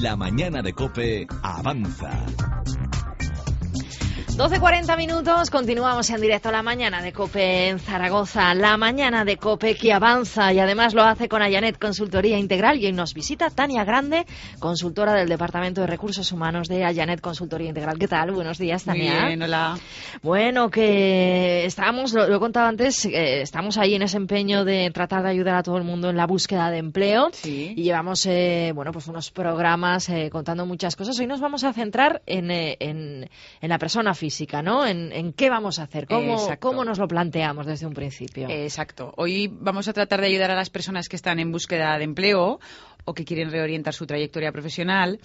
La mañana de Cope avanza. 12.40 minutos, continuamos en directo a la mañana de COPE en Zaragoza, la mañana de COPE que avanza y además lo hace con Ayanet Consultoría Integral y hoy nos visita Tania Grande, consultora del Departamento de Recursos Humanos de Ayanet Consultoría Integral. ¿Qué tal? Buenos días, Tania. hola. Bueno, que estábamos, lo, he contado antes, eh, estamos ahí en ese empeño de tratar de ayudar a todo el mundo en la búsqueda de empleo y llevamos, eh, bueno, pues unos programas eh, contando muchas cosas. Hoy nos vamos a centrar en, la persona física, ¿no? En, qué vamos a hacer, cómo, cómo nos lo planteamos desde un principio. Exacto. Hoy vamos a tratar de ayudar a las personas que están en búsqueda de empleo o que quieren reorientar su trayectoria profesional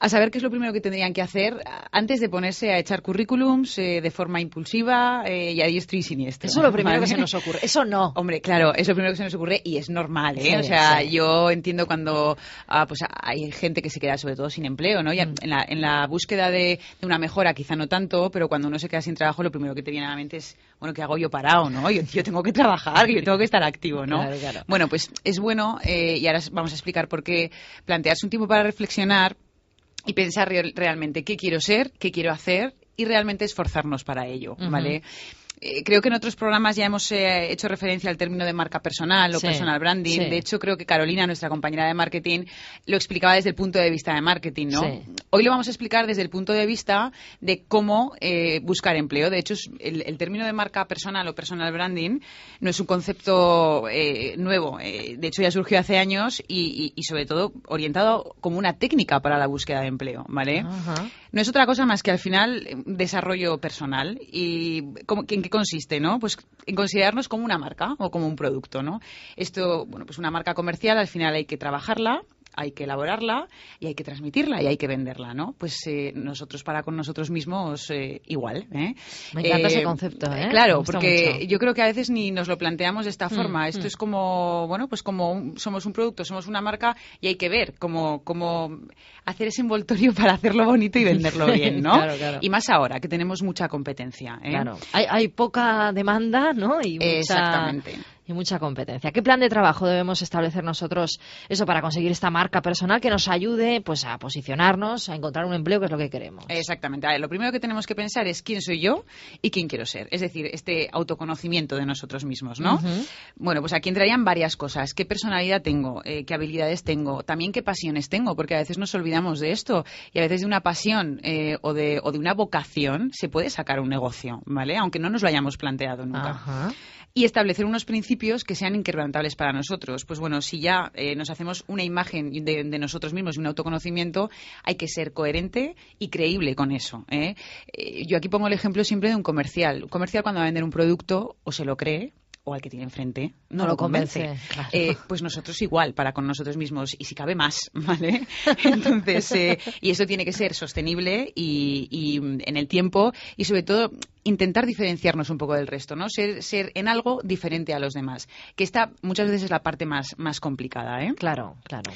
a saber qué es lo primero que tendrían que hacer antes de ponerse a echar currículums eh, de forma impulsiva eh, y a diestro y siniestro. Eso es lo primero que se nos ocurre. Eso no. Hombre, claro, es lo primero que se nos ocurre y es normal. ¿eh? o sea, yo entiendo cuando ah, pues hay gente que se queda sobre todo sin empleo, ¿no? Y en, mm. la, en, la, búsqueda de, una mejora, quizá no tanto, pero cuando uno se queda sin trabajo, lo primero que te viene a la mente es, bueno, ¿qué hago yo parado, no? Yo, tengo que trabajar, yo tengo que estar activo, ¿no? Bueno, pues es bueno, y ahora vamos a explicar por qué plantearse un tiempo para reflexionar y pensar realmente qué quiero ser, qué quiero hacer y realmente esforzarnos para ello, ¿vale? Eh, creo que en otros programas ya hemos eh, hecho referencia al término de marca personal o personal branding. De hecho, creo que Carolina, nuestra compañera de marketing, lo explicaba desde el punto de vista de marketing, ¿no? Hoy lo vamos a explicar desde el punto de vista de cómo eh, buscar empleo. De hecho, el, término de marca personal o personal branding no es un concepto nuevo. de hecho, ya surgió hace años y, sobre todo orientado como una técnica para la búsqueda de empleo, ¿vale? No es otra cosa más que al final desarrollo personal y como, en consiste? ¿no? Pues en considerarnos como una marca o como un producto. ¿no? Esto, bueno, pues una marca comercial al final hay que trabajarla, hay que elaborarla y hay que transmitirla y hay que venderla, ¿no? Pues eh, nosotros para con nosotros mismos eh, igual. ¿eh? Me encanta ese eh, concepto, ¿eh? Claro, porque yo creo que a veces ni nos lo planteamos de esta mm, forma. Mm. Esto es como, bueno, pues como somos un producto, somos una marca y hay que ver cómo, hacer ese envoltorio para hacerlo bonito y venderlo bien, ¿no? Y más ahora, que tenemos mucha competencia. Claro. Hay, poca demanda, ¿no? Y Exactamente y mucha competencia. ¿Qué plan de trabajo debemos establecer nosotros eso para conseguir esta marca personal que nos ayude pues a posicionarnos, a encontrar un empleo que es lo que queremos? Exactamente. lo primero que tenemos que pensar es quién soy yo y quién quiero ser. Es decir, este autoconocimiento de nosotros mismos, ¿no? Bueno, pues aquí entrarían varias cosas. ¿Qué personalidad tengo? Eh, ¿Qué habilidades tengo? También qué pasiones tengo, porque a veces nos olvidamos de esto y a veces de una pasión eh, o, de, o de una vocación se puede sacar un negocio, ¿vale? Aunque no nos lo hayamos planteado nunca. Ajá y establecer unos principios que sean inquebrantables para nosotros. Pues bueno, si ya eh, nos hacemos una imagen de, nosotros mismos y un autoconocimiento, hay que ser coherente y creíble con eso. ¿eh? Eh, yo aquí pongo el ejemplo siempre de un comercial. Un comercial cuando va a vender un producto o se lo cree o al que tiene enfrente no, lo convence. pues nosotros igual, para con nosotros mismos, y si cabe más, ¿vale? Entonces, y eso tiene que ser sostenible y, mm, en el tiempo, y sobre todo intentar diferenciarnos un poco del resto, ¿no? Ser, en algo diferente a los demás. Que esta muchas veces es la parte más, más complicada, ¿eh? Claro, claro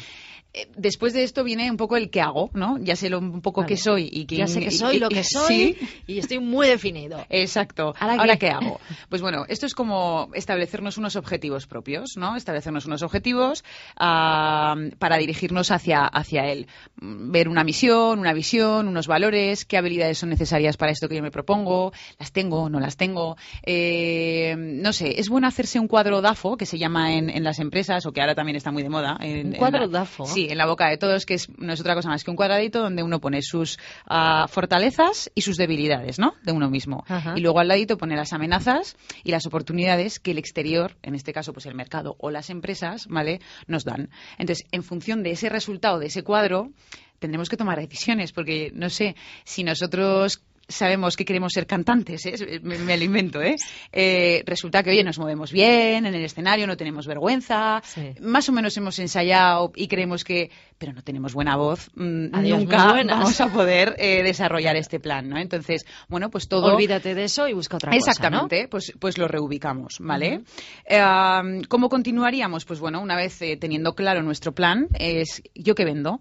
eh, después de esto viene un poco el qué hago, ¿no? Ya sé lo, un poco qué soy y qué. ya sé que soy lo que soy y estoy muy definido. Exacto. Ahora, qué? hago. Pues bueno, esto es como establecernos unos objetivos propios, ¿no? Establecernos unos objetivos para dirigirnos hacia hacia él, mm, ver una misión, una visión, unos valores, qué habilidades son necesarias para esto que yo me propongo, las tengo, no las tengo. Eh, no sé, es bueno hacerse un cuadro DAFO, que se llama en, las empresas, o que ahora también está muy de moda. ¿Un cuadro DAFO? Sí, en la boca de todos, que es, no es otra cosa más que un cuadradito donde uno pone sus ah, fortalezas y sus debilidades, ¿no? De uno mismo. Y luego al ladito pone las amenazas y las oportunidades que el exterior, en este caso pues el mercado o las empresas, ¿vale? Nos dan. Entonces, en función de ese resultado, de ese cuadro, tendremos que tomar decisiones, porque no sé, si nosotros sabemos que queremos ser cantantes, ¿eh? me, alimento, ¿eh? ¿eh? Resulta que, oye, nos movemos bien en el escenario, no tenemos vergüenza, más o menos hemos ensayado y creemos que, pero no tenemos buena voz, mm, nunca vamos a poder eh, desarrollar este plan, ¿no? Entonces, bueno, pues todo... Olvídate de eso y busca otra cosa, ¿no? pues, pues lo reubicamos, ¿vale? Em, ¿Cómo continuaríamos? Pues bueno, una vez eh, teniendo claro nuestro plan, es yo que vendo,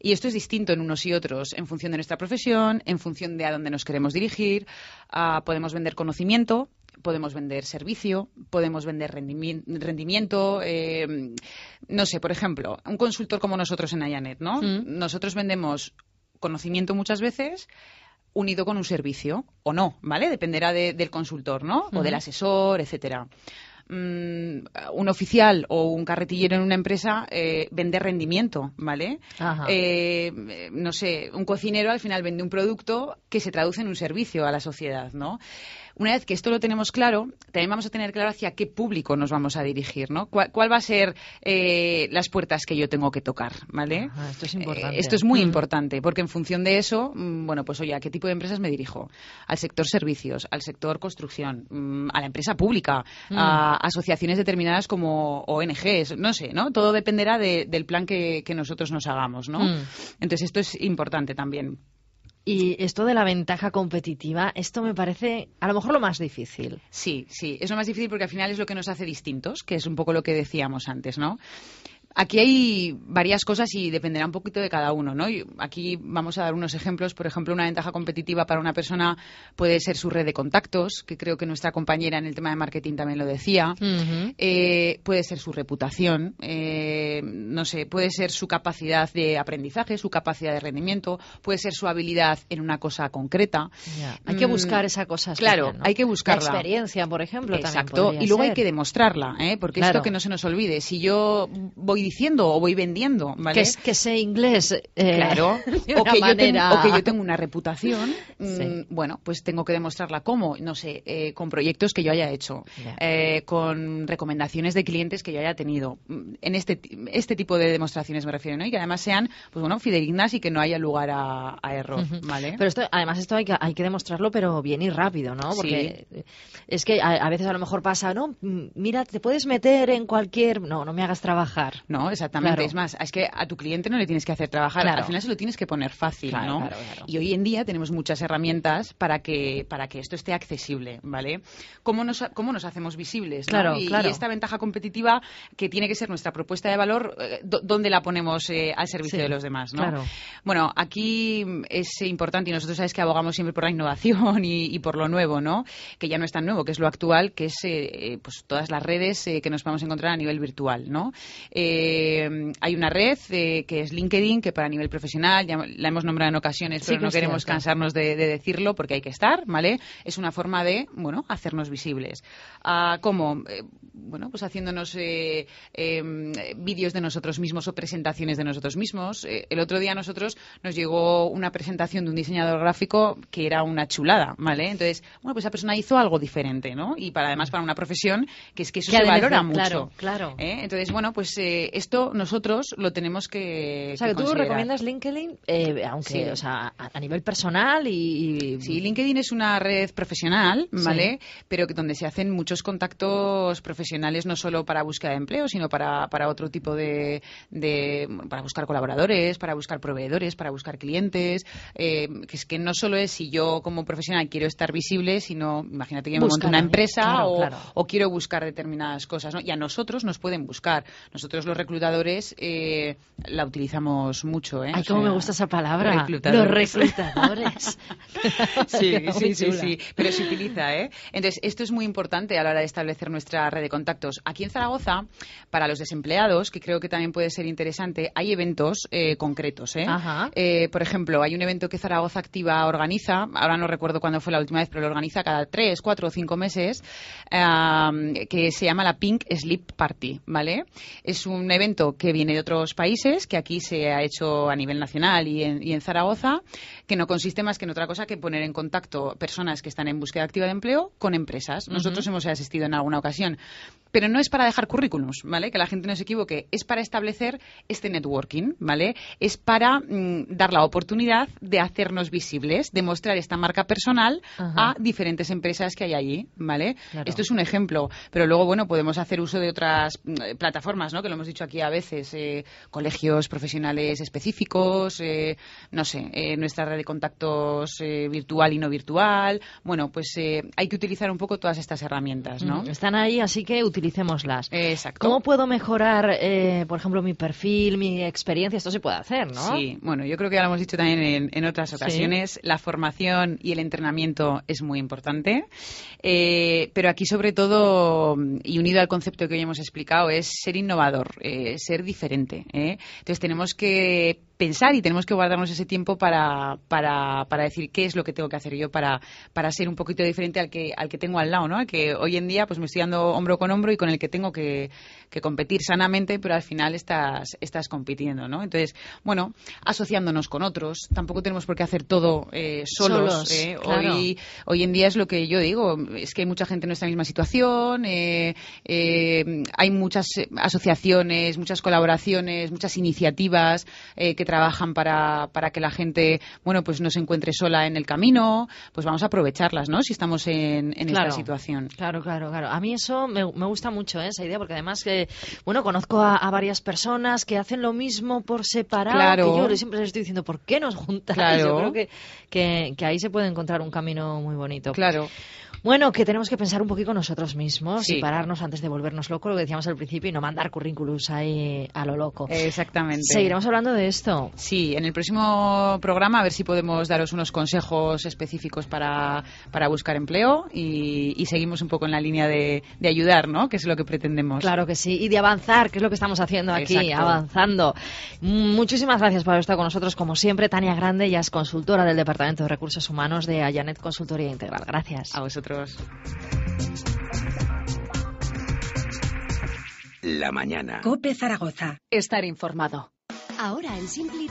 y esto es distinto en unos y otros, en función de nuestra profesión, en función de a dónde nos queremos dirigir. Ah, podemos vender conocimiento, podemos vender servicio, podemos vender rendimiento. Eh, no sé, por ejemplo, un consultor como nosotros en Ayanet, ¿no? Mm. Nosotros vendemos conocimiento muchas veces unido con un servicio o no, ¿vale? Dependerá del consultor, ¿no? O del asesor, etcétera. Mm, un oficial o un carretillero en una empresa eh, vende rendimiento, ¿vale? Eh, no sé, un cocinero al final vende un producto que se traduce en un servicio a la sociedad, ¿no? Una vez que esto lo tenemos claro, también vamos a tener claro hacia qué público nos vamos a dirigir, ¿no? ¿Cuál, va a ser eh, las puertas que yo tengo que tocar, ¿vale? esto es importante. esto es muy mm. importante, porque en función de eso, mm, bueno, pues oye, ¿a qué tipo de empresas me dirijo? Al sector servicios, al sector construcción, a la empresa pública, a asociaciones determinadas como ONGs, no sé, ¿no? Todo dependerá del plan que, nosotros nos hagamos, ¿no? Hmm. Entonces esto es importante también. Y esto de la ventaja competitiva, esto me parece a lo mejor lo más difícil. Sí, sí, es lo más difícil porque al final es lo que nos hace distintos, que es un poco lo que decíamos antes, ¿no? Aquí hay varias cosas y dependerá un poquito de cada uno, ¿no? aquí vamos a dar unos ejemplos. Por ejemplo, una ventaja competitiva para una persona puede ser su red de contactos, que creo que nuestra compañera en el tema de marketing también lo decía. Eh, puede ser su reputación, eh, no sé, puede ser su capacidad de aprendizaje, su capacidad de rendimiento, puede ser su habilidad en una cosa concreta. Mm, hay que buscar esa cosa. Claro, hay que buscarla. La experiencia, por ejemplo, Exacto. y luego hay que demostrarla, ¿eh? porque esto que no se nos olvide. Si yo voy diciendo o voy vendiendo, Que, es, que sé inglés. Eh, claro. o, que yo tengo, una reputación. Mm, bueno, pues tengo que demostrarla. ¿Cómo? No sé, eh, con proyectos que yo haya hecho, eh, con recomendaciones de clientes que yo haya tenido. Mm, en este, este tipo de demostraciones me refiero, ¿no? Y que además sean, pues bueno, fidedignas y que no haya lugar a, error, ¿vale? Pero esto, además esto hay que, hay que demostrarlo, pero bien y rápido, ¿no? Porque es que a, a veces a lo mejor pasa, ¿no? Mm, mira, te puedes meter en cualquier... No, no me hagas trabajar. No, exactamente. Es más, es que a tu cliente no le tienes que hacer trabajar, al final se lo tienes que poner fácil, ¿no? Y hoy en día tenemos muchas herramientas para que, para que esto esté accesible, ¿vale? ¿Cómo nos, cómo nos hacemos visibles? ¿no? Y, esta ventaja competitiva que tiene que ser nuestra propuesta de valor, eh, ¿dónde la ponemos eh, al servicio de los demás, ¿no? Bueno, aquí es importante y nosotros sabes que abogamos siempre por la innovación y, por lo nuevo, ¿no? Que ya no es tan nuevo, que es lo actual, que es eh, pues todas las redes que nos podemos encontrar a nivel virtual, ¿no? Eh, eh, hay una red eh, que es LinkedIn, que para nivel profesional, ya la hemos nombrado en ocasiones, pero no queremos cansarnos de, decirlo porque hay que estar, ¿vale? Es una forma de, bueno, hacernos visibles. Ah, ¿Cómo? Eh, bueno, pues haciéndonos em, vídeos de nosotros mismos o presentaciones de nosotros mismos. el otro día a nosotros nos llegó una presentación de un diseñador gráfico que era una chulada, ¿vale? Entonces, bueno, pues esa persona hizo algo diferente, ¿no? Y para además para una profesión que es que eso se valora mucho. Claro, claro. Entonces, bueno, pues eh, esto nosotros lo tenemos que. O tú recomiendas LinkedIn, eh, aunque, o sea, a, nivel personal y, Sí, LinkedIn es una red profesional, ¿vale? Pero que donde se hacen muchos contactos profesionales, no solo para búsqueda de empleo, sino para, para otro tipo de, para buscar colaboradores, para buscar proveedores, para buscar clientes. Eh, que es que no solo es si yo como profesional quiero estar visible, sino imagínate que me monto una empresa o, quiero buscar determinadas cosas, ¿no? Y a nosotros nos pueden buscar. Nosotros los reclutadores eh, la utilizamos mucho. ¿eh? Ay, cómo me gusta esa palabra. Los reclutadores. sí, sí, sí, pero se utiliza. ¿eh? Entonces, esto es muy importante a la hora de establecer nuestra red de contactos. Aquí en Zaragoza, para los desempleados, que creo que también puede ser interesante, hay eventos eh, concretos. Eh, por ejemplo, hay un evento que Zaragoza Activa organiza, ahora no recuerdo cuándo fue la última vez, pero lo organiza cada tres, cuatro o cinco meses, que se llama la Pink Sleep Party, ¿vale? Es un evento que viene de otros países, que aquí se ha hecho a nivel nacional y en, y Zaragoza, que no consiste más que en otra cosa que poner en contacto personas que están en búsqueda activa de empleo con empresas. Nosotros hemos asistido en alguna ocasión. Pero no es para dejar currículums, ¿vale? Que la gente no se equivoque. Es para establecer este networking, ¿vale? Es para mm, dar la oportunidad de hacernos visibles, de mostrar esta marca personal a diferentes empresas que hay allí, ¿vale? Esto es un ejemplo. Pero luego, bueno, podemos hacer uso de otras mm, plataformas, ¿no? Que lo hemos dicho aquí a veces, eh, colegios profesionales específicos, eh, no sé, eh, nuestra red de contactos virtual y no virtual. Bueno, pues hay que utilizar un poco todas estas herramientas, ¿no? están ahí, así que utilicémoslas. exacto. ¿Cómo puedo mejorar, por ejemplo, mi perfil, mi experiencia? Esto se puede hacer, ¿no? Sí, bueno, yo creo que ya lo hemos dicho también en, otras ocasiones. La formación y el entrenamiento es muy importante. pero aquí, sobre todo, y unido al concepto que hoy hemos explicado, es ser innovador eh, ser diferente. ¿eh? Entonces tenemos que pensar y tenemos que guardarnos ese tiempo para, decir qué es lo que tengo que hacer yo para, para ser un poquito diferente al que, al que tengo al lado, ¿no? que hoy en día pues me estoy dando hombro con hombro y con el que tengo que, competir sanamente, pero al final estás, estás compitiendo, ¿no? Entonces, bueno, asociándonos con otros, tampoco tenemos por qué hacer todo eh, solos. Eh, hoy, en día es lo que yo digo, es que hay mucha gente en nuestra misma situación, eh, hay muchas asociaciones, muchas colaboraciones, muchas iniciativas que trabajan para, para que la gente, bueno, pues no se encuentre sola en el camino, pues vamos a aprovecharlas, ¿no? Si estamos en, en esta situación. Claro, claro, claro. A mí eso me, gusta mucho, ¿eh? esa idea, porque además, que, eh, bueno, conozco a, varias personas que hacen lo mismo por separado, que yo siempre les estoy diciendo, ¿por qué nos juntáis? Yo creo que, que, ahí se puede encontrar un camino muy bonito. Claro. Bueno, que tenemos que pensar un poquito nosotros mismos y pararnos antes de volvernos locos, lo que decíamos al principio, y no mandar currículums ahí a lo loco. Exactamente. Seguiremos hablando de esto, Sí, en el próximo programa a ver si podemos daros unos consejos específicos para, buscar empleo y, seguimos un poco en la línea de, ayudar, ¿no? Que es lo que pretendemos. Claro que sí, y de avanzar, que es lo que estamos haciendo aquí, avanzando. Muchísimas gracias por haber estado con nosotros, como siempre. Tania Grande, ya es consultora del Departamento de Recursos Humanos de Ayanet Consultoría Integral. Gracias. A vosotros. La mañana. Cope Zaragoza. Estar informado. Ahora en Simpli.